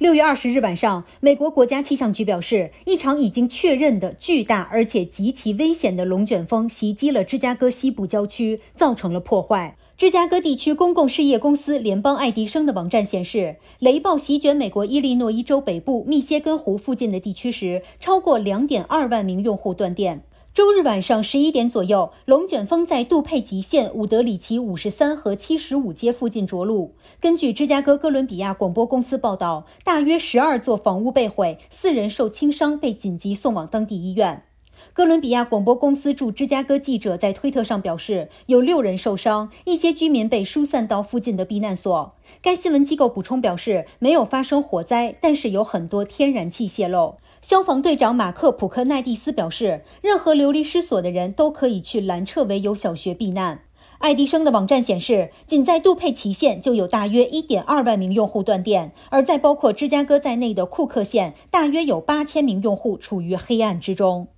六月二十日晚上，美国国家气象局表示，一场已经确认的巨大而且极其危险的龙卷风袭击了芝加哥西部郊区，造成了破坏。芝加哥地区公共事业公司联邦爱迪生的网站显示，雷暴席卷美国伊利诺伊州北部密歇根湖附近的地区时，超过两点二万名用户断电。周日晚上十一点左右，龙卷风在杜佩吉县伍德里奇五十三和七十五街附近着陆。根据芝加哥哥伦比亚广播公司报道，大约十二座房屋被毁，四人受轻伤，被紧急送往当地医院。哥伦比亚广播公司驻芝加哥记者在推特上表示，有六人受伤，一些居民被疏散到附近的避难所。该新闻机构补充表示，没有发生火灾，但是有很多天然气泄漏。消防队长马克·普克奈蒂斯表示，任何流离失所的人都可以去兰彻维尤小学避难。爱迪生的网站显示，仅在杜佩奇县就有大约一点二万名用户断电，而在包括芝加哥在内的库克县，大约有八千名用户处于黑暗之中。